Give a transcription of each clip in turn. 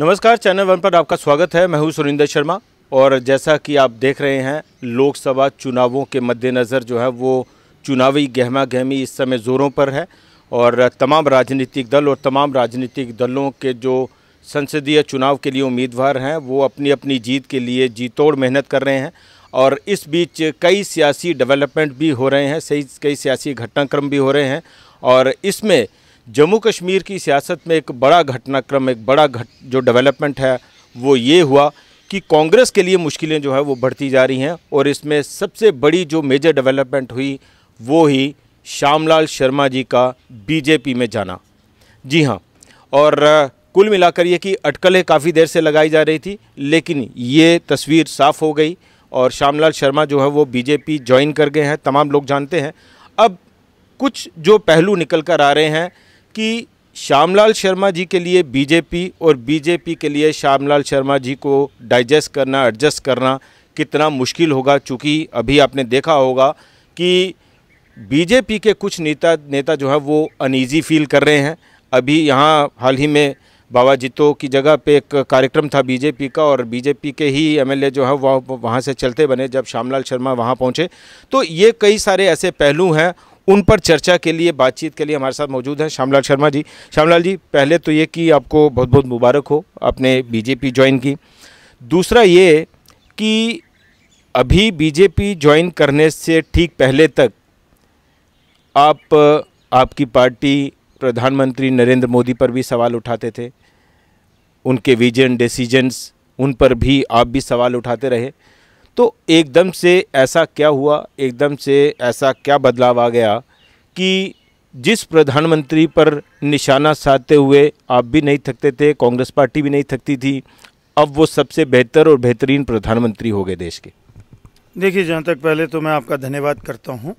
नमस्कार channel one पर आपका स्वागत है मैं हूं सुरिंदर शर्मा और जैसा कि आप देख रहे हैं लोकसभा चुनावों के मद्देनज़र जो है वो चुनावी गहमा गहमी इस समय ज़ोरों पर है और तमाम राजनीतिक दल और तमाम राजनीतिक दलों के जो संसदीय चुनाव के लिए उम्मीदवार हैं वो अपनी अपनी जीत के लिए जीतोड़ मेहनत कर रहे हैं और इस बीच कई सियासी डेवलपमेंट भी हो रहे हैं सही कई सियासी घटनाक्रम भी हो रहे हैं और इसमें जम्मू कश्मीर की सियासत में एक बड़ा घटनाक्रम एक बड़ा घट जो डेवलपमेंट है वो ये हुआ कि कांग्रेस के लिए मुश्किलें जो है वो बढ़ती जा रही हैं और इसमें सबसे बड़ी जो मेजर डेवलपमेंट हुई वो ही श्यामलाल शर्मा जी का बीजेपी में जाना जी हाँ और कुल मिलाकर ये कि अटकलें काफ़ी देर से लगाई जा रही थी लेकिन ये तस्वीर साफ़ हो गई और श्यामलाल शर्मा जो है वो बीजेपी ज्वाइन कर गए हैं तमाम लोग जानते हैं अब कुछ जो पहलू निकल कर आ रहे हैं कि श्यामलाल शर्मा जी के लिए बीजेपी और बीजेपी के लिए श्यामलाल शर्मा जी को डाइजेस्ट करना एडजस्ट करना कितना मुश्किल होगा चूँकि अभी आपने देखा होगा कि बीजेपी के कुछ नेता नेता जो है वो अनईजी फील कर रहे हैं अभी यहाँ हाल ही में बाबा जीतो की जगह पे एक कार्यक्रम था बीजेपी का और बीजेपी के ही एमएलए जो है वह वहाँ से चलते बने जब श्यामलाल शर्मा वहाँ पहुँचे तो ये कई सारे ऐसे पहलू हैं उन पर चर्चा के लिए बातचीत के लिए हमारे साथ मौजूद हैं श्यामलाल शर्मा जी श्यामलाल जी पहले तो ये कि आपको बहुत बहुत मुबारक हो आपने बीजेपी ज्वाइन की दूसरा ये कि अभी बीजेपी ज्वाइन करने से ठीक पहले तक आप आपकी पार्टी प्रधानमंत्री नरेंद्र मोदी पर भी सवाल उठाते थे उनके विजन डिसीजंस उन पर भी आप भी सवाल उठाते रहे तो एकदम से ऐसा क्या हुआ एकदम से ऐसा क्या बदलाव आ गया कि जिस प्रधानमंत्री पर निशाना साधते हुए आप भी नहीं थकते थे कांग्रेस पार्टी भी नहीं थकती थी अब वो सबसे बेहतर और बेहतरीन प्रधानमंत्री हो गए देश के देखिए जहाँ तक पहले तो मैं आपका धन्यवाद करता हूँ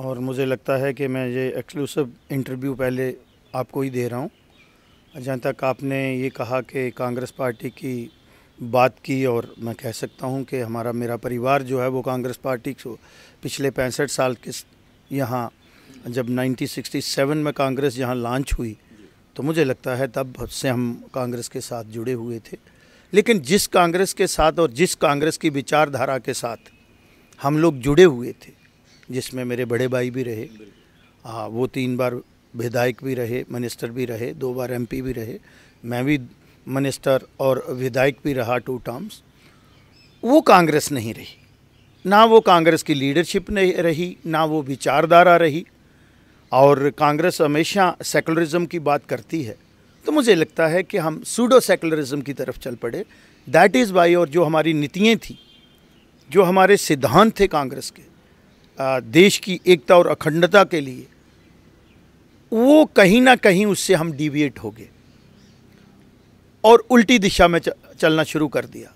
और मुझे लगता है कि मैं ये एक्सक्लूसिव इंटरव्यू पहले आपको ही दे रहा हूँ जहाँ तक आपने ये कहा कि कांग्रेस पार्टी की बात की और मैं कह सकता हूँ कि हमारा मेरा परिवार जो है वो कांग्रेस पार्टी को पिछले पैंसठ साल के यहाँ जब 1967 में कांग्रेस यहाँ लॉन्च हुई तो मुझे लगता है तब से हम कांग्रेस के साथ जुड़े हुए थे लेकिन जिस कांग्रेस के साथ और जिस कांग्रेस की विचारधारा के साथ हम लोग जुड़े हुए थे जिसमें मेरे बड़े भाई भी रहे हाँ वो तीन बार विधायक भी रहे मिनिस्टर भी रहे दो बार एमपी भी रहे मैं भी मिनिस्टर और विधायक भी रहा टू टर्म्स वो कांग्रेस नहीं रही ना वो कांग्रेस की लीडरशिप नहीं रही ना वो विचारधारा रही और कांग्रेस हमेशा सेकुलरिज्म की बात करती है तो मुझे लगता है कि हम सूडो सेकुलरिज्म की तरफ चल पड़े दैट इज़ बाई और जो हमारी नीतियाँ थी जो हमारे सिद्धांत थे कांग्रेस के देश की एकता और अखंडता के लिए वो कहीं ना कहीं उससे हम डिविएट हो गए और उल्टी दिशा में चलना शुरू कर दिया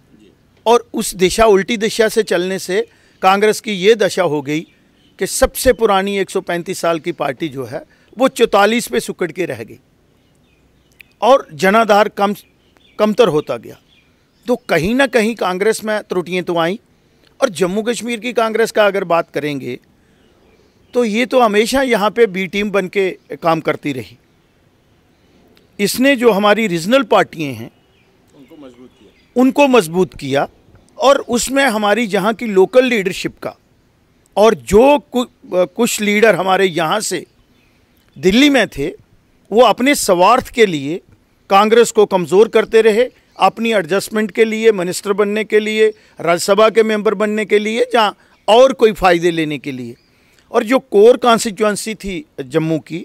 और उस दिशा उल्टी दिशा से चलने से कांग्रेस की ये दशा हो गई कि सबसे पुरानी 135 साल की पार्टी जो है वो चौतालीस पे सुकड़ के रह गई और जनाधार कम कमतर होता गया तो कहीं ना कहीं कांग्रेस में त्रुटियाँ तो आई और जम्मू कश्मीर की कांग्रेस का अगर बात करेंगे तो ये तो हमेशा यहाँ पे बी टीम बन के काम करती रही इसने जो हमारी रीजनल पार्टियाँ हैं उनको मजबूत किया उनको मजबूत किया और उसमें हमारी यहाँ की लोकल लीडरशिप का और जो कुछ लीडर हमारे यहाँ से दिल्ली में थे वो अपने स्वार्थ के लिए कांग्रेस को कमज़ोर करते रहे अपनी एडजस्टमेंट के लिए मिनिस्टर बनने के लिए राज्यसभा के मेंबर बनने के लिए या और कोई फ़ायदे लेने के लिए और जो कोर कॉन्स्टिट्यूंसी थी जम्मू की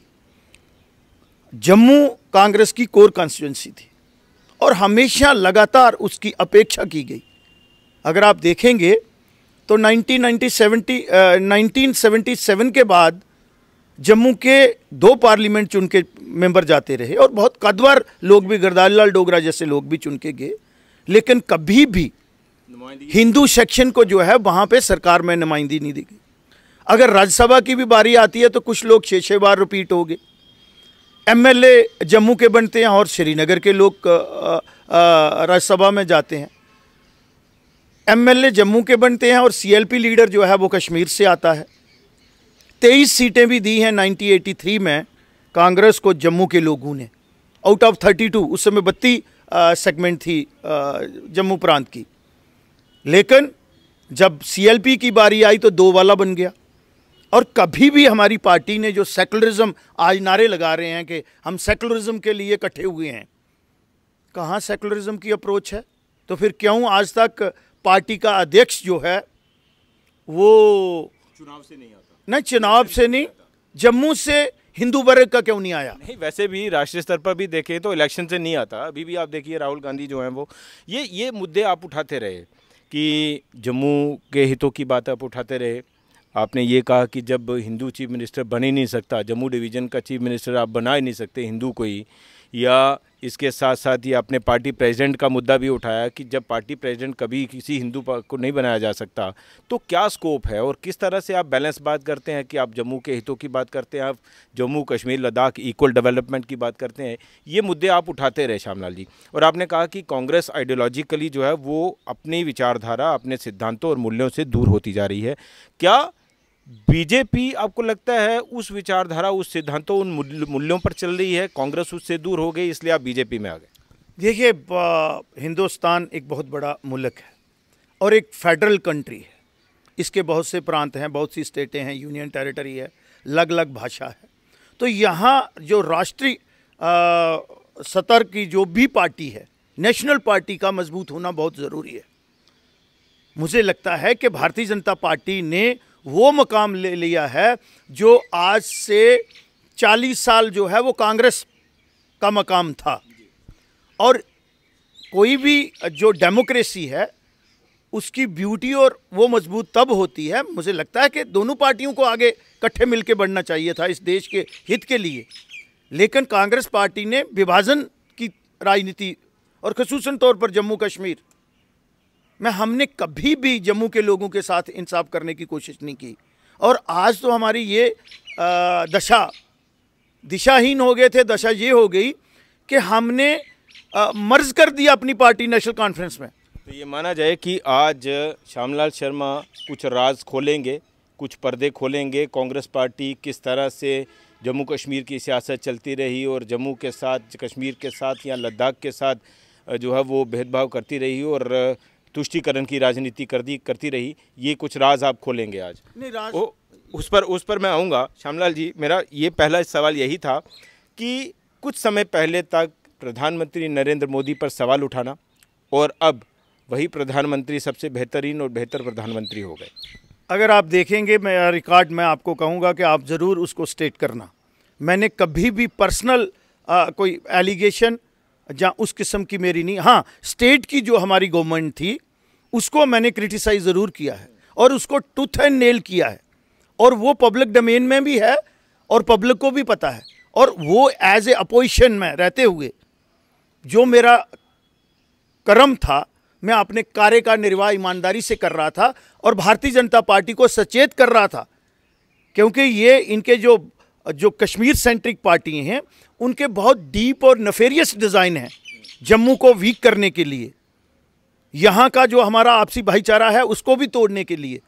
जम्मू कांग्रेस की कोर कॉन्स्टिट्यूंसी थी और हमेशा लगातार उसकी अपेक्षा की गई अगर आप देखेंगे तो 1990 नाइनटीन सेवेंटी सेवन के बाद जम्मू के दो पार्लियामेंट चुन के मेंबर जाते रहे और बहुत कदवर लोग भी गरदारी लाल डोगरा जैसे लोग भी चुन के गए लेकिन कभी भी हिंदू सेक्शन को जो है वहाँ पे सरकार में नुमाइंदी नहीं दी गई अगर राज्यसभा की भी बारी आती है तो कुछ लोग छः छः बार रिपीट हो गए एम जम्मू के बनते हैं और श्रीनगर के लोग राज्यसभा में जाते हैं एमएलए जम्मू के बनते हैं और सीएलपी लीडर जो है वो कश्मीर से आता है तेईस सीटें भी दी हैं 1983 में कांग्रेस को जम्मू के लोगों ने आउट ऑफ 32 उस समय बत्ती सेगमेंट थी जम्मू प्रांत की लेकिन जब सीएलपी की बारी आई तो दो वाला बन गया और कभी भी हमारी पार्टी ने जो सेकुलरिज्म आज नारे लगा रहे हैं कि हम सेकुलरिज्म के लिए इकट्ठे हुए हैं कहाँ सेकुलरिज्म की अप्रोच है तो फिर क्यों आज तक पार्टी का अध्यक्ष जो है वो चुनाव से नहीं न चुनाव से नहीं जम्मू से हिंदू वर्ग का क्यों नहीं आया नहीं वैसे भी राष्ट्रीय स्तर पर भी देखें तो इलेक्शन से नहीं आता अभी भी आप देखिए राहुल गांधी जो हैं वो ये ये मुद्दे आप उठाते रहे कि जम्मू के हितों की बात आप उठाते रहे आपने ये कहा कि जब हिंदू चीफ मिनिस्टर बन ही नहीं सकता जम्मू डिवीज़न का चीफ मिनिस्टर आप बना ही नहीं सकते हिंदू को ही या इसके साथ साथ ही आपने पार्टी प्रेसिडेंट का मुद्दा भी उठाया कि जब पार्टी प्रेसिडेंट कभी किसी हिंदू को नहीं बनाया जा सकता तो क्या स्कोप है और किस तरह से आप बैलेंस बात करते हैं कि आप जम्मू के हितों की बात करते हैं आप जम्मू कश्मीर लद्दाख इक्वल डेवलपमेंट की बात करते हैं ये मुद्दे आप उठाते रहे श्यामलाल जी और आपने कहा कि कांग्रेस आइडियोलॉजिकली जो है वो अपनी विचारधारा अपने सिद्धांतों और मूल्यों से दूर होती जा रही है क्या बीजेपी आपको लगता है उस विचारधारा उस सिद्धांतों उन मूल्यों पर चल रही है कांग्रेस उससे दूर हो गई इसलिए आप बीजेपी में आ गए देखिए हिंदुस्तान एक बहुत बड़ा मुल्क है और एक फेडरल कंट्री है इसके बहुत से प्रांत हैं बहुत सी स्टेटें हैं यूनियन टेरिटरी है अलग अलग भाषा है तो यहाँ जो राष्ट्रीय सतर की जो भी पार्टी है नेशनल पार्टी का मजबूत होना बहुत ज़रूरी है मुझे लगता है कि भारतीय जनता पार्टी ने वो मकाम ले लिया है जो आज से चालीस साल जो है वो कांग्रेस का मकाम था और कोई भी जो डेमोक्रेसी है उसकी ब्यूटी और वो मजबूत तब होती है मुझे लगता है कि दोनों पार्टियों को आगे इकट्ठे मिलकर बढ़ना चाहिए था इस देश के हित के लिए लेकिन कांग्रेस पार्टी ने विभाजन की राजनीति और खसूस तौर पर जम्मू कश्मीर मैं हमने कभी भी जम्मू के लोगों के साथ इंसाफ करने की कोशिश नहीं की और आज तो हमारी ये आ, दशा दिशाहीन हो गए थे दशा ये हो गई कि हमने आ, मर्ज कर दिया अपनी पार्टी नेशनल कॉन्फ्रेंस में तो ये माना जाए कि आज श्यामलाल शर्मा कुछ राज खोलेंगे कुछ पर्दे खोलेंगे कांग्रेस पार्टी किस तरह से जम्मू कश्मीर की सियासत चलती रही और जम्मू के साथ कश्मीर के साथ या लद्दाख के साथ जो है वो भेदभाव करती रही और तुष्टिकरण की राजनीति कर दी करती रही ये कुछ राज आप खोलेंगे आज नहीं राज ओ, उस पर उस पर मैं आऊँगा श्यामलाल जी मेरा ये पहला सवाल यही था कि कुछ समय पहले तक प्रधानमंत्री नरेंद्र मोदी पर सवाल उठाना और अब वही प्रधानमंत्री सबसे बेहतरीन और बेहतर प्रधानमंत्री हो गए अगर आप देखेंगे मैं रिकॉर्ड मैं आपको कहूँगा कि आप ज़रूर उसको स्टेट करना मैंने कभी भी पर्सनल आ, कोई एलिगेशन जहाँ उस किस्म की मेरी नहीं हाँ स्टेट की जो हमारी गवर्नमेंट थी उसको मैंने क्रिटिसाइज ज़रूर किया है और उसको टूथ एंड नेल किया है और वो पब्लिक डोमेन में भी है और पब्लिक को भी पता है और वो एज ए अपोजिशन में रहते हुए जो मेरा कर्म था मैं अपने कार्य का निर्वाह ईमानदारी से कर रहा था और भारतीय जनता पार्टी को सचेत कर रहा था क्योंकि ये इनके जो जो कश्मीर सेंट्रिक पार्टी हैं उनके बहुत डीप और नफेरियस डिज़ाइन हैं जम्मू को वीक करने के लिए यहाँ का जो हमारा आपसी भाईचारा है उसको भी तोड़ने के लिए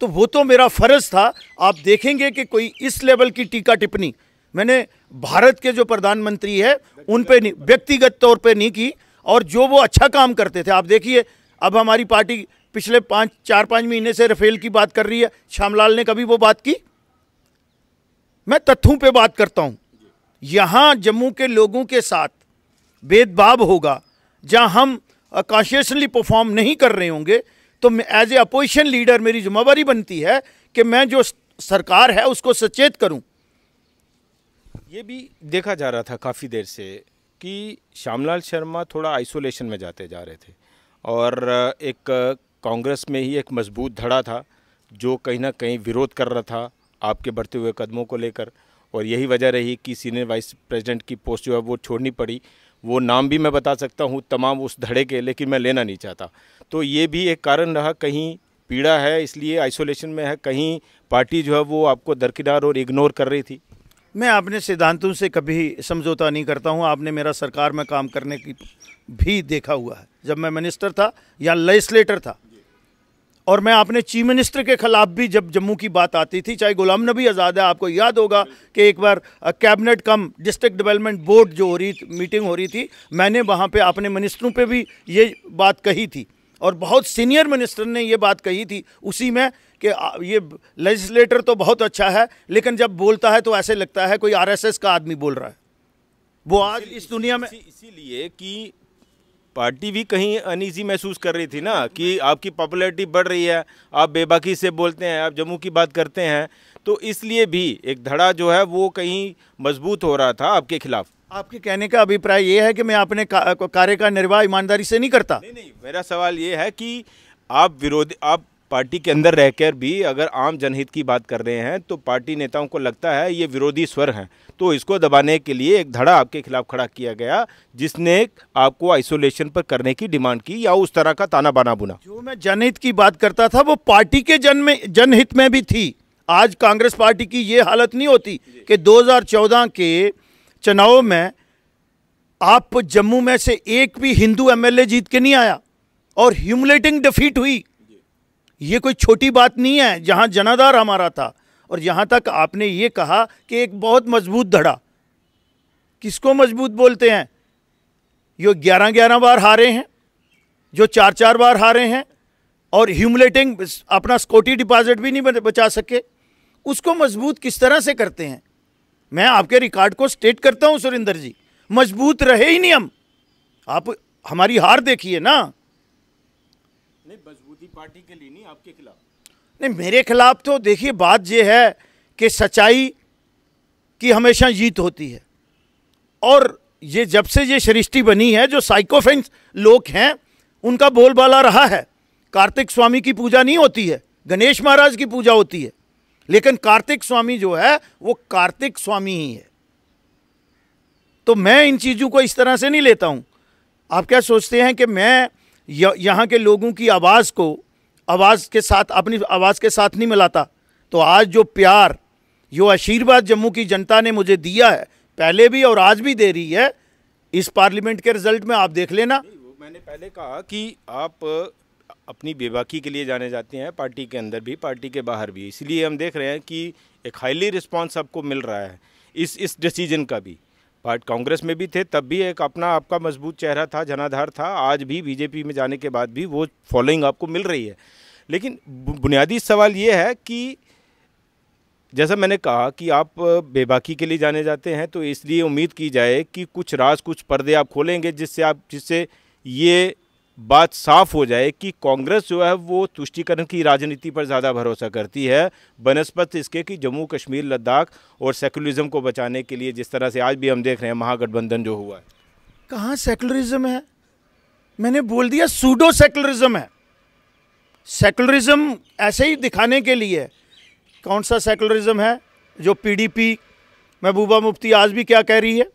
तो वो तो मेरा फ़र्ज़ था आप देखेंगे कि कोई इस लेवल की टीका टिप्पणी मैंने भारत के जो प्रधानमंत्री है उन पर नहीं व्यक्तिगत तौर पर नहीं की और जो वो अच्छा काम करते थे आप देखिए अब हमारी पार्टी पिछले पाँच चार पाँच महीने से रफेल की बात कर रही है श्यामलाल ने कभी वो बात की मैं तथ्यों पे बात करता हूँ यहाँ जम्मू के लोगों के साथ भेदभाव होगा जहाँ हम कॉन्शियसली परफॉर्म नहीं कर रहे होंगे तो एज ए अपोजिशन लीडर मेरी जिम्मेवारी बनती है कि मैं जो सरकार है उसको सचेत करूं ये भी देखा जा रहा था काफ़ी देर से कि श्यामलाल शर्मा थोड़ा आइसोलेशन में जाते जा रहे थे और एक कांग्रेस में ही एक मजबूत धड़ा था जो कहीं ना कहीं विरोध कर रहा था आपके बढ़ते हुए कदमों को लेकर और यही वजह रही कि सीनियर वाइस प्रेसिडेंट की पोस्ट जो है वो छोड़नी पड़ी वो नाम भी मैं बता सकता हूँ तमाम उस धड़े के लेकिन मैं लेना नहीं चाहता तो ये भी एक कारण रहा कहीं पीड़ा है इसलिए आइसोलेशन में है कहीं पार्टी जो है वो आपको दरकिनार और इग्नोर कर रही थी मैं अपने सिद्धांतों से कभी समझौता नहीं करता हूँ आपने मेरा सरकार में काम करने की भी देखा हुआ है जब मैं मिनिस्टर था या लेजिस्लेटर था और मैं आपने चीफ मिनिस्टर के खिलाफ भी जब जम्मू की बात आती थी चाहे गुलाम नबी आज़ाद है आपको याद होगा कि एक बार cabinet cum district development board जो हो रही मीटिंग हो रही थी मैंने वहाँ पे अपने मिनिस्टरों पे भी ये बात कही थी और बहुत सीनियर मिनिस्टर ने ये बात कही थी उसी में कि ये लेजिस्लेटर तो बहुत अच्छा है लेकिन जब बोलता है तो ऐसे लगता है कोई आर का आदमी बोल रहा है वो आज इस दुनिया में इसीलिए कि पार्टी भी कहीं अनईजी महसूस कर रही थी ना कि आपकी पॉपुलैरिटी बढ़ रही है आप बेबाकी से बोलते हैं आप जम्मू की बात करते हैं तो इसलिए भी एक धड़ा जो है वो कहीं मजबूत हो रहा था आपके खिलाफ आपके कहने का अभिप्राय ये है कि मैं अपने कार्य का निर्वाह ईमानदारी से नहीं करता नहीं नहीं मेरा सवाल ये है कि आप विरोधी आप पार्टी के अंदर रहकर भी अगर आम जनहित की बात कर रहे हैं तो पार्टी नेताओं को लगता है ये विरोधी स्वर हैं तो इसको दबाने के लिए एक धड़ा आपके खिलाफ खड़ा किया गया जिसने आपको आइसोलेशन पर करने की डिमांड की या उस तरह का ताना बाना बुना जो मैं जनहित की बात करता था वो पार्टी के जन में जनहित में भी थी आज कांग्रेस पार्टी की ये हालत नहीं होती कि दो के चुनाव में आप जम्मू में से एक भी हिंदू एम जीत के नहीं आया और ह्यूमलेटिंग डिफीट हुई ये कोई छोटी बात नहीं है जहाँ जनादार हमारा था और यहाँ तक आपने ये कहा कि एक बहुत मजबूत धड़ा किसको मजबूत बोलते हैं जो ग्यारह ग्यारह बार हारे हैं जो चार चार बार हारे हैं और ह्यूमलेटिंग अपना स्कोटी डिपॉजिट भी नहीं बचा सके उसको मजबूत किस तरह से करते हैं मैं आपके रिकॉर्ड को स्टेट करता हूं सुरेंद्र जी मजबूत रहे ही नहीं हम आप हमारी हार देखिए ना नहीं पार्टी के लिए नहीं आपके खिलाफ नहीं मेरे खिलाफ तो देखिए बात यह है कि सच्चाई की हमेशा जीत होती है और ये जब से ये सृष्टि बनी है जो साइकोफेंस लोग हैं उनका बोलबाला रहा है कार्तिक स्वामी की पूजा नहीं होती है गणेश महाराज की पूजा होती है लेकिन कार्तिक स्वामी जो है वो कार्तिक स्वामी ही है तो मैं इन चीज़ों को इस तरह से नहीं लेता हूँ आप क्या सोचते हैं कि मैं यहाँ के लोगों की आवाज़ को आवाज़ के साथ अपनी आवाज़ के साथ नहीं मिलाता तो आज जो प्यार जो आशीर्वाद जम्मू की जनता ने मुझे दिया है पहले भी और आज भी दे रही है इस पार्लियामेंट के रिजल्ट में आप देख लेना मैंने पहले कहा कि आप अपनी बेबाकी के लिए जाने जाते हैं पार्टी के अंदर भी पार्टी के बाहर भी इसलिए हम देख रहे हैं कि एक हाईली रिस्पॉन्स आपको मिल रहा है इस इस डिसीजन का भी पार्ट कांग्रेस में भी थे तब भी एक अपना आपका मजबूत चेहरा था जनाधार था आज भी बीजेपी में जाने के बाद भी वो फॉलोइंग आपको मिल रही है लेकिन बुनियादी सवाल ये है कि जैसा मैंने कहा कि आप बेबाकी के लिए जाने जाते हैं तो इसलिए उम्मीद की जाए कि कुछ राज कुछ पर्दे आप खोलेंगे जिससे आप जिससे ये बात साफ हो जाए कि कांग्रेस जो है वो तुष्टिकरण की राजनीति पर ज़्यादा भरोसा करती है बनस्पत इसके कि जम्मू कश्मीर लद्दाख और सेकुलरिज्म को बचाने के लिए जिस तरह से आज भी हम देख रहे हैं महागठबंधन जो हुआ है कहाँ सेकुलरिज्म है मैंने बोल दिया सूडो सेकुलरिज्म है सेकुलरिज्म ऐसे ही दिखाने के लिए कौन सा सेकुलरिज्म है जो पीडीपी महबूबा मुफ्ती आज भी क्या कह रही है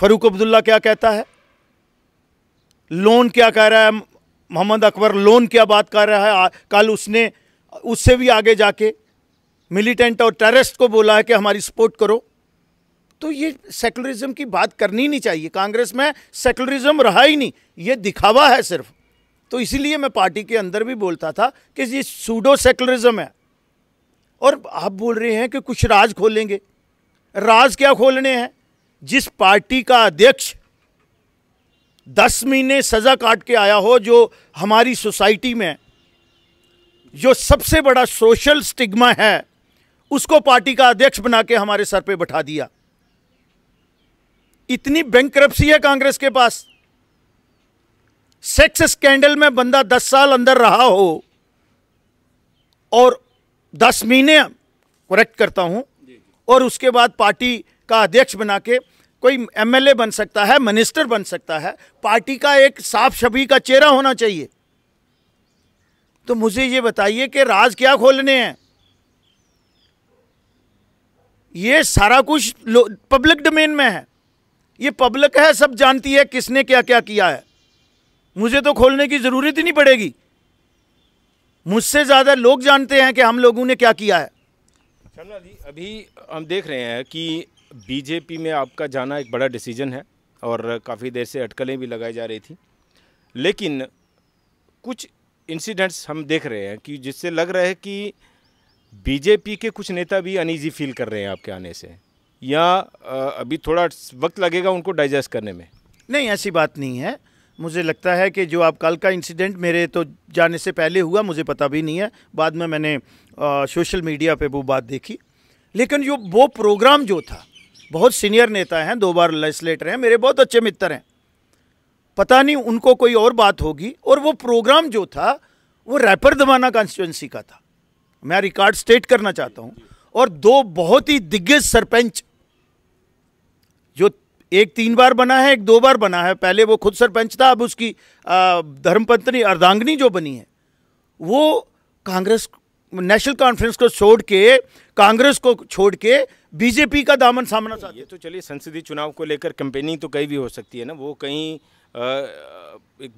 फरूक अब्दुल्ला क्या कहता है लोन क्या कह रहा है मोहम्मद अकबर लोन क्या बात कर रहा है कल उसने उससे भी आगे जाके मिलिटेंट और टेररिस्ट को बोला है कि हमारी सपोर्ट करो तो ये सेकुलरिज्म की बात करनी नहीं चाहिए कांग्रेस में सेकुलरिज्म रहा ही नहीं ये दिखावा है सिर्फ तो इसीलिए मैं पार्टी के अंदर भी बोलता था कि ये सूडो सेकुलरिज्म है और आप बोल रहे हैं कि कुछ राज खोलेंगे राज क्या खोलने हैं जिस पार्टी का अध्यक्ष दस महीने सज़ा काट के आया हो जो हमारी सोसाइटी में जो सबसे बड़ा सोशल स्टिग्मा है उसको पार्टी का अध्यक्ष बना के हमारे सर पे बैठा दिया इतनी बैंक करप्सी है कांग्रेस के पास सेक्स स्कैंडल में बंदा दस साल अंदर रहा हो और दस महीने करेक्ट करता हूं और उसके बाद पार्टी का अध्यक्ष बना के कोई एमएलए बन सकता है मिनिस्टर बन सकता है पार्टी का एक साफ छवि का चेहरा होना चाहिए तो मुझे ये बताइए कि राज क्या खोलने हैं ये सारा कुछ पब्लिक डोमेन में है ये पब्लिक है सब जानती है किसने क्या क्या किया है मुझे तो खोलने की ज़रूरत ही नहीं पड़ेगी मुझसे ज़्यादा लोग जानते हैं कि हम लोगों ने क्या किया है शर्मा जी अभी हम देख रहे हैं कि बीजेपी में आपका जाना एक बड़ा डिसीजन है और काफ़ी देर से अटकलें भी लगाई जा रही थी लेकिन कुछ इंसिडेंट्स हम देख रहे हैं कि जिससे लग रहा है कि बीजेपी के कुछ नेता भी अनईजी फील कर रहे हैं आपके आने से या अभी थोड़ा वक्त लगेगा उनको डाइजेस्ट करने में नहीं ऐसी बात नहीं है मुझे लगता है कि जो आप कल का इंसिडेंट मेरे तो जाने से पहले हुआ मुझे पता भी नहीं है बाद में मैंने आ, सोशल मीडिया पे वो बात देखी लेकिन जो वो प्रोग्राम जो था बहुत सीनियर नेता हैं दो बार लेजिस्लेटर हैं मेरे बहुत अच्छे मित्र हैं पता नहीं उनको कोई और बात होगी और वो प्रोग्राम जो था वो रैपर दमाना कॉन्स्टिट्यूंसी का था मैं रिकॉर्ड स्टेट करना चाहता हूँ और दो बहुत ही दिग्गज सरपंच जो एक तीन बार बना है एक दो बार बना है पहले वो खुद सरपंच था अब उसकी धर्मपत्नी अर्धांगनी जो बनी है वो कांग्रेस नेशनल कॉन्फ्रेंस को छोड़ के कांग्रेस को छोड़ के बीजेपी का दामन सामना चाहते तो चलिए संसदीय चुनाव को लेकर कैंपेनिंग तो कहीं भी हो सकती है ना वो कहीं एक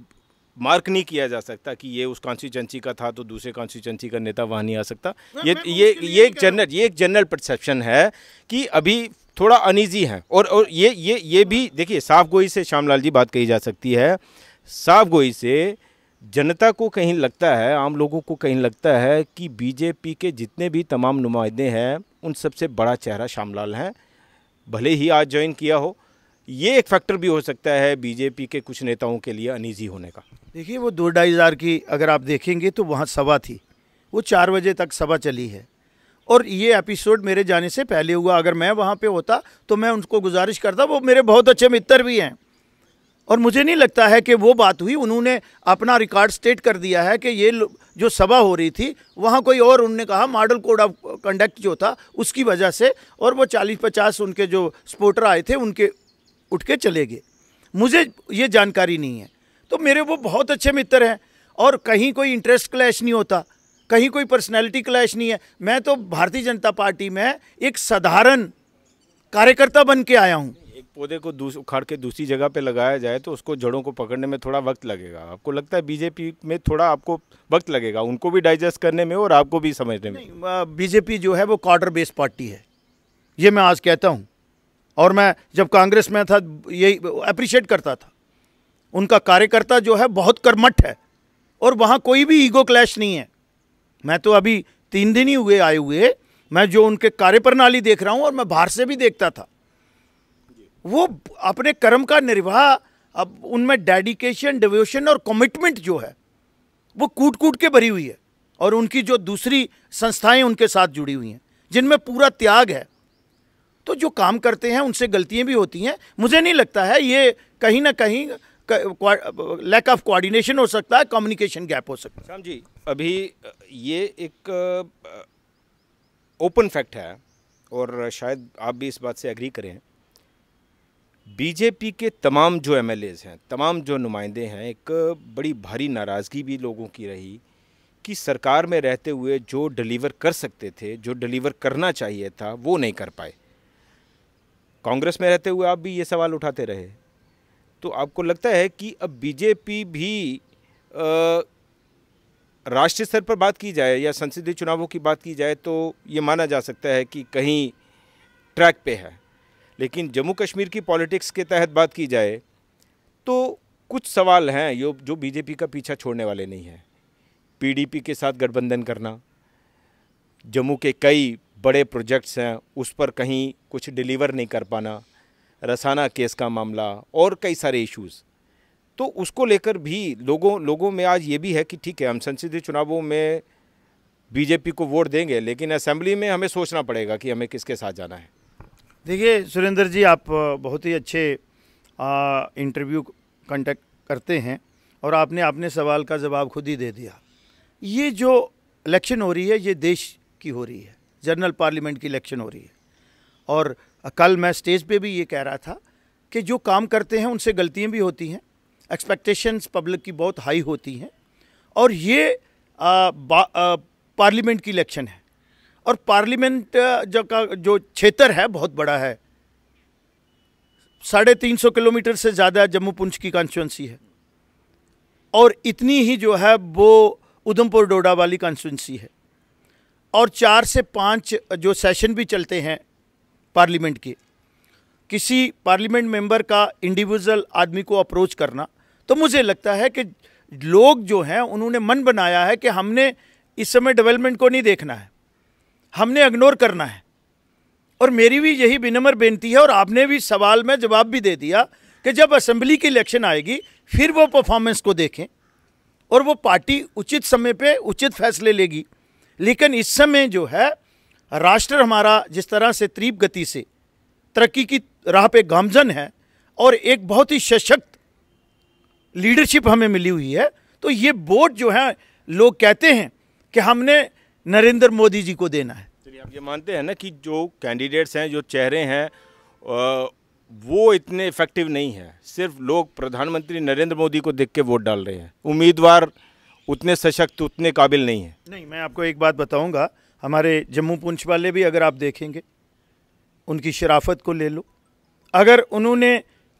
मार्क नहीं किया जा सकता कि ये उस कॉन्स्टिट्यूंसी का था तो दूसरे कॉन्स्टिट्यूंसी का नेता वहाँ नहीं आ सकता ये ये ये एक जनरल ये एक जनरल परसेप्शन है कि अभी थोड़ा अनइजी है और और ये ये ये भी देखिए साफ गोई से श्यामलाल जी बात कही जा सकती है साफ गोई से जनता को कहीं लगता है आम लोगों को कहीं लगता है कि बीजेपी के जितने भी तमाम नुमाइंदे हैं उन सबसे बड़ा चेहरा श्यामलाल हैं भले ही आज ज्वाइन किया हो ये एक फैक्टर भी हो सकता है बीजेपी के कुछ नेताओं के लिए अनिजी होने का देखिए वो दो ढाई हज़ार की अगर आप देखेंगे तो वहाँ सभा थी वो चार बजे तक सभा चली है और ये एपिसोड मेरे जाने से पहले हुआ अगर मैं वहाँ पे होता तो मैं उनको गुजारिश करता वो मेरे बहुत अच्छे मित्र भी हैं और मुझे नहीं लगता है कि वो बात हुई उन्होंने अपना रिकॉर्ड स्टेट कर दिया है कि ये जो सभा हो रही थी वहाँ कोई और उन्होंने कहा मॉडल कोड ऑफ कंडक्ट जो था उसकी वजह से और वो चालीस पचास उनके जो स्पोर्टर आए थे उनके उठ के चले गए मुझे ये जानकारी नहीं है तो मेरे वो बहुत अच्छे मित्र हैं और कहीं कोई इंटरेस्ट क्लैश नहीं होता कहीं कोई पर्सनैलिटी क्लैश नहीं है मैं तो भारतीय जनता पार्टी में एक साधारण कार्यकर्ता बन के आया हूँ पौधे को उखाड़ के दूसरी जगह पे लगाया जाए तो उसको जड़ों को पकड़ने में थोड़ा वक्त लगेगा आपको लगता है बीजेपी में थोड़ा आपको वक्त लगेगा उनको भी डाइजेस्ट करने में और आपको भी समझने में बीजेपी जो है वो क्वार्टर बेस्ड पार्टी है ये मैं आज कहता हूँ और मैं जब कांग्रेस में था यही अप्रिशिएट करता था उनका कार्यकर्ता जो है बहुत कर्मठ है और वहाँ कोई भी ईगो क्लैश नहीं है मैं तो अभी तीन दिन ही हुए आए हुए मैं जो उनके कार्यप्रणाली देख रहा हूँ और मैं बाहर से भी देखता था वो अपने कर्म का निर्वाह अब उनमें डेडिकेशन डिवोशन और कमिटमेंट जो है वो कूट कूट के भरी हुई है और उनकी जो दूसरी संस्थाएं उनके साथ जुड़ी हुई हैं जिनमें पूरा त्याग है तो जो काम करते हैं उनसे गलतियां भी होती हैं मुझे नहीं लगता है ये कहीं ना कहीं लैक ऑफ कोऑर्डिनेशन हो सकता है कम्युनिकेशन गैप हो सकता है श्याम जी अभी ये एक ओपन फैक्ट है और शायद आप भी इस बात से एग्री करें बीजेपी के तमाम जो एम हैं तमाम जो नुमाइंदे हैं एक बड़ी भारी नाराज़गी भी लोगों की रही कि सरकार में रहते हुए जो डिलीवर कर सकते थे जो डिलीवर करना चाहिए था वो नहीं कर पाए कांग्रेस में रहते हुए आप भी ये सवाल उठाते रहे तो आपको लगता है कि अब बीजेपी भी राष्ट्रीय स्तर पर बात की जाए या संसदीय चुनावों की बात की जाए तो ये माना जा सकता है कि कहीं ट्रैक पे है लेकिन जम्मू कश्मीर की पॉलिटिक्स के तहत बात की जाए तो कुछ सवाल हैं जो जो बीजेपी का पीछा छोड़ने वाले नहीं हैं पीडीपी के साथ गठबंधन करना जम्मू के कई बड़े प्रोजेक्ट्स हैं उस पर कहीं कुछ डिलीवर नहीं कर पाना रसाना केस का मामला और कई सारे इश्यूज़ तो उसको लेकर भी लोगों लोगों में आज ये भी है कि ठीक है हम संसदीय चुनावों में बीजेपी को वोट देंगे लेकिन असेंबली में हमें सोचना पड़ेगा कि हमें किसके साथ जाना है देखिए सुरेंद्र जी आप बहुत ही अच्छे इंटरव्यू कंटेक्ट करते हैं और आपने अपने सवाल का जवाब खुद ही दे दिया ये जो इलेक्शन हो रही है ये देश की हो रही है जनरल पार्लियामेंट की इलेक्शन हो रही है और कल मैं स्टेज पे भी ये कह रहा था कि जो काम करते हैं उनसे गलतियां भी होती हैं एक्सपेक्टेशंस पब्लिक की बहुत हाई होती हैं और ये पार्लियामेंट की इलेक्शन है और पार्लियामेंट जो का जो क्षेत्र है बहुत बड़ा है साढ़े तीन सौ किलोमीटर से ज़्यादा जम्मू पुंछ की कॉन्स्टिटेंसी है और इतनी ही जो है वो उधमपुर डोडा वाली कॉन्स्टिटेंसी है और चार से पाँच जो सेशन भी चलते हैं पार्लियामेंट के किसी पार्लियामेंट मेंबर का इंडिविजुअल आदमी को अप्रोच करना तो मुझे लगता है कि लोग जो हैं उन्होंने मन बनाया है कि हमने इस समय डेवलपमेंट को नहीं देखना है हमने इग्नोर करना है और मेरी भी यही विनम्र बेनती है और आपने भी सवाल में जवाब भी दे दिया कि जब असेंबली की इलेक्शन आएगी फिर वो परफॉर्मेंस को देखें और वो पार्टी उचित समय पे उचित फैसले लेगी लेकिन इस समय जो है राष्ट्र हमारा जिस तरह से तीव्र गति से तरक्की की राह पे गामजन है और एक बहुत ही सशक्त लीडरशिप हमें मिली हुई है तो ये वोट जो है लोग कहते हैं कि हमने नरेंद्र मोदी जी को देना है चलिए आप ये मानते हैं ना कि जो कैंडिडेट्स हैं जो चेहरे हैं वो इतने इफेक्टिव नहीं है सिर्फ लोग प्रधानमंत्री नरेंद्र मोदी को देख के वोट डाल रहे हैं उम्मीदवार उतने सशक्त उतने काबिल नहीं है नहीं मैं आपको एक बात बताऊँगा हमारे जम्मू पुंछ वाले भी अगर आप देखेंगे उनकी शराफत को ले लो अगर उन्होंने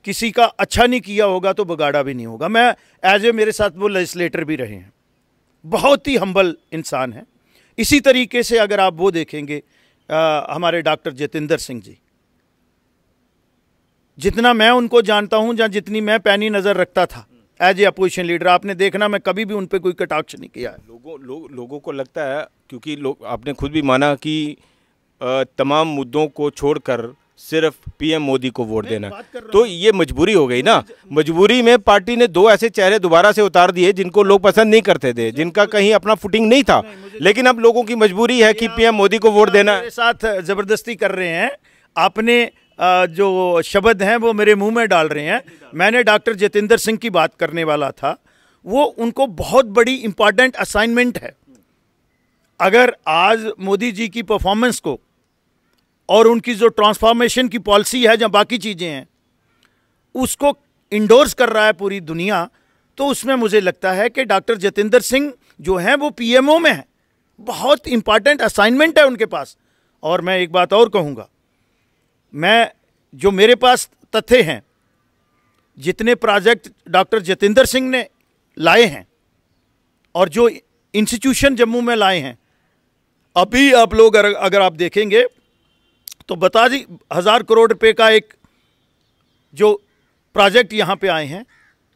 किसी का अच्छा नहीं किया होगा तो बगाड़ा भी नहीं होगा मैं एज ए मेरे साथ वो लेजिस्लेटर भी रहे हैं बहुत ही हम्बल इंसान हैं इसी तरीके से अगर आप वो देखेंगे आ, हमारे डॉक्टर जितेंद्र सिंह जी जितना मैं उनको जानता हूं या जितनी मैं पैनी नज़र रखता था एज ए अपोजिशन लीडर आपने देखना मैं कभी भी उन पर कोई कटाक्ष नहीं किया है लोगों लो, लोगों को लगता है क्योंकि लोग आपने खुद भी माना कि आ, तमाम मुद्दों को छोड़कर सिर्फ पीएम मोदी को वोट देना तो ये मजबूरी हो गई ना मजबूरी में पार्टी ने दो ऐसे चेहरे दोबारा से उतार दिए जिनको लोग पसंद नहीं करते थे जिनका कहीं अपना फुटिंग नहीं था लेकिन अब लोगों की मजबूरी है कि पीएम मोदी को वोट देना साथ जबरदस्ती कर रहे हैं आपने जो शब्द हैं वो मेरे मुंह में डाल रहे हैं मैंने डॉक्टर जितेंद्र सिंह की बात करने वाला था वो उनको बहुत बड़ी इंपॉर्टेंट असाइनमेंट है अगर आज मोदी जी की परफॉर्मेंस को और उनकी जो ट्रांसफॉर्मेशन की पॉलिसी है या बाकी चीज़ें हैं उसको इंडोर्स कर रहा है पूरी दुनिया तो उसमें मुझे लगता है कि डॉक्टर जतेंद्र सिंह जो हैं वो पीएमओ में हैं बहुत इम्पॉर्टेंट असाइनमेंट है उनके पास और मैं एक बात और कहूँगा मैं जो मेरे पास तथ्य हैं जितने प्रोजेक्ट डॉक्टर जतेंद्र सिंह ने लाए हैं और जो इंस्टीट्यूशन जम्मू में लाए हैं अभी आप लोग अगर, अगर आप देखेंगे तो बता दी हज़ार करोड़ रुपए का एक जो प्रोजेक्ट यहाँ पे आए हैं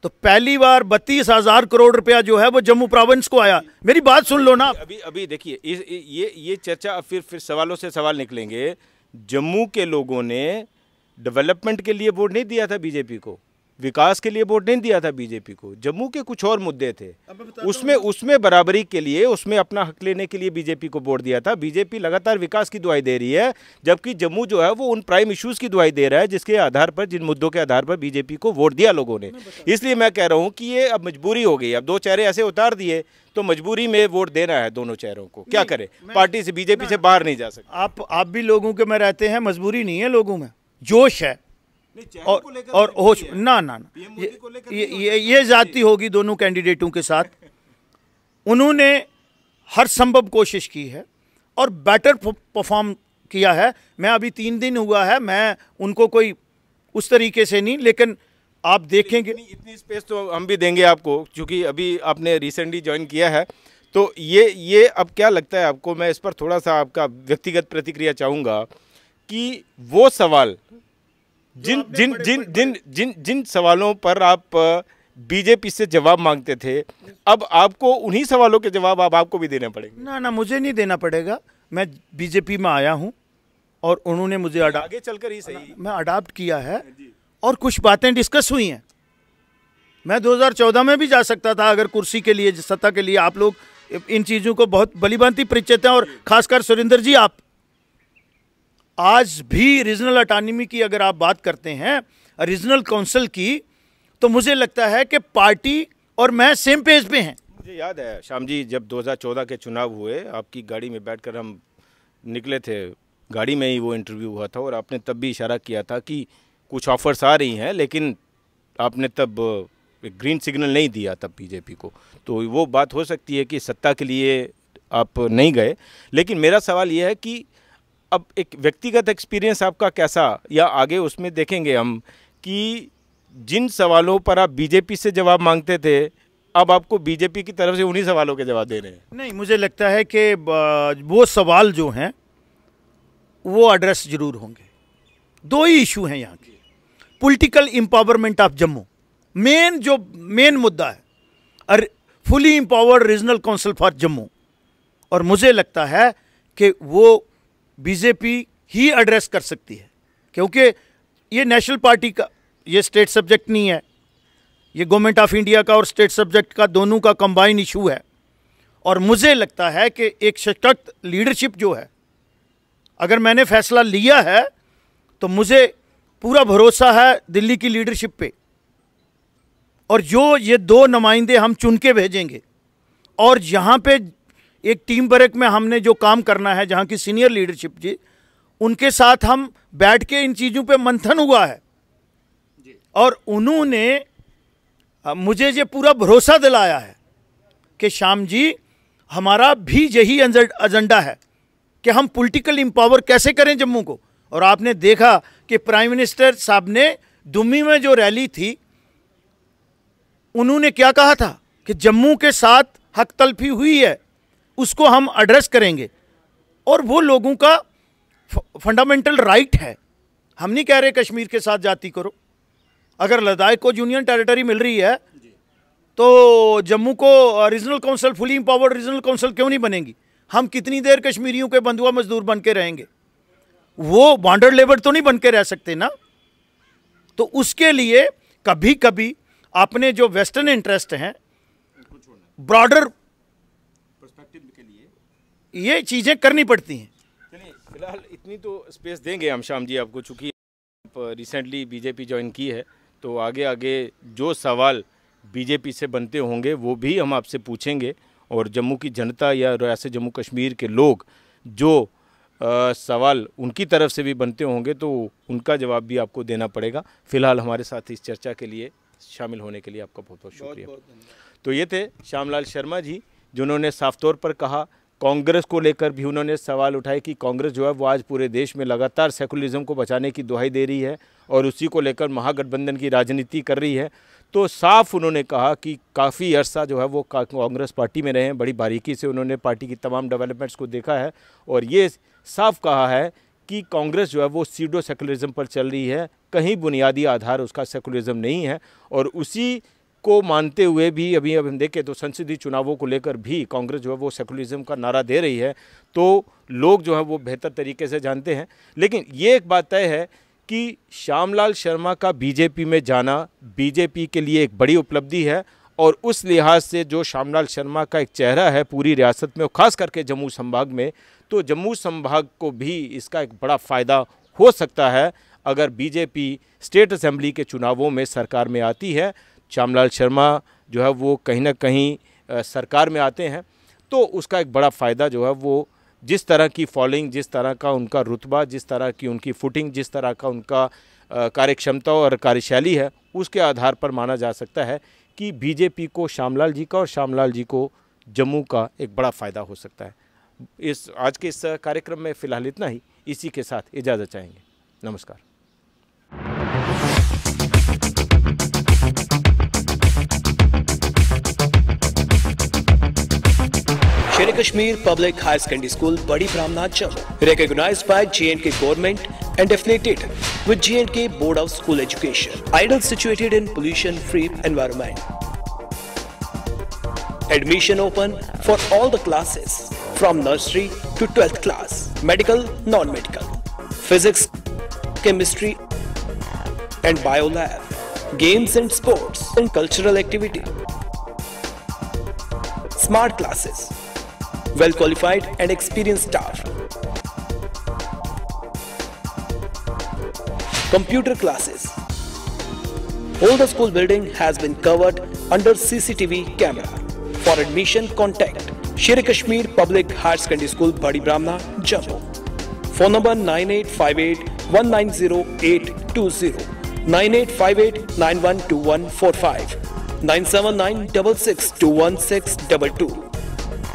तो पहली बार बत्तीस हज़ार करोड़ रुपया जो है वो जम्मू प्रोविंस को आया मेरी बात सुन लो ना अभी अभी देखिए ये ये चर्चा अब फिर फिर सवालों से सवाल निकलेंगे जम्मू के लोगों ने डेवलपमेंट के लिए वोट नहीं दिया था बीजेपी को विकास के लिए वोट नहीं दिया था बीजेपी को जम्मू के कुछ और मुद्दे थे उसमें उसमें बराबरी के लिए उसमें अपना हक लेने के लिए बीजेपी को वोट दिया था बीजेपी लगातार विकास की दुआई दे रही है जबकि जम्मू जो है वो उन प्राइम इश्यूज़ की दुआई दे रहा है जिसके आधार पर जिन मुद्दों के आधार पर बीजेपी को वोट दिया लोगों ने इसलिए मैं कह रहा हूँ कि ये अब मजबूरी हो गई अब दो चेहरे ऐसे उतार दिए तो मजबूरी में वोट देना है दोनों चेहरों को क्या करें पार्टी से बीजेपी से बाहर नहीं जा सकते आप आप भी लोगों के में रहते हैं मजबूरी नहीं है लोगों में जोश है और और तो होश ना ना, ना ये, ये, तो ये ये होगी दोनों कैंडिडेटों के साथ उन्होंने हर संभव कोशिश की है और बेटर परफॉर्म किया है मैं अभी तीन दिन हुआ है मैं उनको कोई उस तरीके से नहीं लेकिन आप देखेंगे इतनी, इतनी स्पेस तो हम भी देंगे आपको क्योंकि अभी आपने रिसेंटली ज्वाइन किया है तो ये ये अब क्या लगता है आपको मैं इस पर थोड़ा सा आपका व्यक्तिगत प्रतिक्रिया चाहूँगा कि वो सवाल तो जिन जिन जिन जिन जिन जिन सवालों पर आप बीजेपी से जवाब मांगते थे अब आपको उन्हीं सवालों के जवाब अब आपको भी देने पड़ेंगे ना ना मुझे नहीं देना पड़ेगा मैं बीजेपी में आया हूँ और उन्होंने मुझे तो आगे चलकर ही सही मैं अडाप्ट किया है हाँ और कुछ बातें डिस्कस हुई हैं मैं 2014 में भी जा सकता था अगर कुर्सी के लिए सत्ता के लिए आप लोग इन चीज़ों को बहुत बली परिचित हैं और खासकर सुरेंद्र जी आप आज भी रीजनल अटानमी की अगर आप बात करते हैं रीजनल काउंसिल की तो मुझे लगता है कि पार्टी और मैं सेम पेज पे हैं मुझे याद है श्याम जी जब 2014 के चुनाव हुए आपकी गाड़ी में बैठकर हम निकले थे गाड़ी में ही वो इंटरव्यू हुआ था और आपने तब भी इशारा किया था कि कुछ ऑफर्स आ रही हैं लेकिन आपने तब एक ग्रीन सिग्नल नहीं दिया तब बीजेपी को तो वो बात हो सकती है कि सत्ता के लिए आप नहीं गए लेकिन मेरा सवाल यह है कि अब एक व्यक्तिगत एक्सपीरियंस आपका कैसा या आगे उसमें देखेंगे हम कि जिन सवालों पर आप बीजेपी से जवाब मांगते थे अब आपको बीजेपी की तरफ से उन्हीं सवालों के जवाब दे रहे हैं नहीं मुझे लगता है कि वो सवाल जो हैं वो एड्रेस जरूर होंगे दो ही इशू हैं यहाँ के political empowerment of Jammu main जो मेन मुद्दा है और fully empowered regional council for Jammu और मुझे लगता है कि वो बीजेपी ही एड्रेस कर सकती है क्योंकि ये नेशनल पार्टी का ये स्टेट सब्जेक्ट नहीं है ये गवर्नमेंट ऑफ इंडिया का और स्टेट सब्जेक्ट का दोनों का कंबाइन इशू है और मुझे लगता है कि एक सशक्त लीडरशिप जो है अगर मैंने फैसला लिया है तो मुझे पूरा भरोसा है दिल्ली की लीडरशिप पे और जो ये दो नुमाइंदे हम चुन के भेजेंगे और यहाँ पे एक टीम वर्क में हमने जो काम करना है जहाँ की सीनियर लीडरशिप जी उनके साथ हम बैठ के इन चीज़ों पे मंथन हुआ है और उन्होंने मुझे ये पूरा भरोसा दिलाया है कि श्याम जी हमारा भी यही एजेंडा है कि हम पॉलिटिकल इम्पावर कैसे करें जम्मू को और आपने देखा कि प्राइम मिनिस्टर साहब ने दुमी में जो रैली थी उन्होंने क्या कहा था कि जम्मू के साथ हक तलफी हुई है उसको हम एड्रेस करेंगे और वो लोगों का फंडामेंटल राइट है हम नहीं कह रहे कश्मीर के साथ जाति करो अगर लद्दाख को यूनियन टेरिटरी मिल रही है तो जम्मू को regional council fully empowered regional council क्यों नहीं बनेगी हम कितनी देर कश्मीरियों के बंधुआ मजदूर बन के रहेंगे वो बॉन्डर लेबर तो नहीं बन के रह सकते ना तो उसके लिए कभी कभी अपने जो वेस्टर्न इंटरेस्ट हैं ब्रॉडर ये चीज़ें करनी पड़ती हैं चलिए फिलहाल इतनी तो स्पेस देंगे हम श्याम जी आपको चूँकि आप रिसेंटली बीजेपी ज्वाइन की है तो आगे आगे जो सवाल बीजेपी से बनते होंगे वो भी हम आपसे पूछेंगे और जम्मू की जनता या रियासत जम्मू कश्मीर के लोग जो आ, सवाल उनकी तरफ से भी बनते होंगे तो उनका जवाब भी आपको देना पड़ेगा फिलहाल हमारे साथ इस चर्चा के लिए शामिल होने के लिए आपका बहुत बहुत शुक्रिया तो ये थे श्यामलाल शर्मा जी जिन्होंने साफ तौर पर कहा कांग्रेस को लेकर भी उन्होंने सवाल उठाए कि कांग्रेस जो है वो आज पूरे देश में लगातार सेकुलरिज्म को बचाने की दुहाई दे रही है और उसी को लेकर महागठबंधन की राजनीति कर रही है तो साफ उन्होंने कहा कि काफ़ी अरसा जो है वो कांग्रेस पार्टी में रहे हैं बड़ी बारीकी से उन्होंने पार्टी की तमाम डेवलपमेंट्स को देखा है और ये साफ कहा है कि कांग्रेस जो है वो सीडो सेकुलरिज्म पर चल रही है कहीं बुनियादी आधार उसका सेकुलरिज्म नहीं है और उसी को मानते हुए भी अभी अब हम देखें तो संसदीय चुनावों को लेकर भी कांग्रेस जो है वो सेकुलरिज्म का नारा दे रही है तो लोग जो है वो बेहतर तरीके से जानते हैं लेकिन ये एक बात तय है कि श्यामलाल शर्मा का बीजेपी में जाना बीजेपी के लिए एक बड़ी उपलब्धि है और उस लिहाज से जो श्यामलाल शर्मा का एक चेहरा है पूरी रियासत में और ख़ास करके जम्मू संभाग में तो जम्मू संभाग को भी इसका एक बड़ा फ़ायदा हो सकता है अगर बीजेपी स्टेट असेंबली के चुनावों में सरकार में आती है श्यामलाल शर्मा जो है वो कहीं ना कहीं सरकार में आते हैं तो उसका एक बड़ा फ़ायदा जो है वो जिस तरह की फॉलोइंग जिस तरह का उनका रुतबा जिस तरह की उनकी फुटिंग जिस तरह का उनका कार्यक्षमता और कार्यशैली है उसके आधार पर माना जा सकता है कि बीजेपी को श्यामलाल जी का और श्यामलाल जी को जम्मू का एक बड़ा फ़ायदा हो सकता है इस आज के इस कार्यक्रम में फ़िलहाल इतना ही इसी के साथ इजाज़त चाहेंगे नमस्कार Jammu Kashmir public higher secondary school Bari Brahmana Jammu recognised by J and K government and affiliated with J and K board of school education ideally situated in pollution free environment admission open for all the classes from nursery to twelfth class medical non medical physics chemistry and biolab games and sports and cultural activity smart classes well qualified and experienced staff. Computer classes. All the school building has been covered under CCTV camera. For admission, contact Sher Kashmir Public Higher Secondary School, Badi Brahmana, Jammu. Phone number 9858 190820. 9858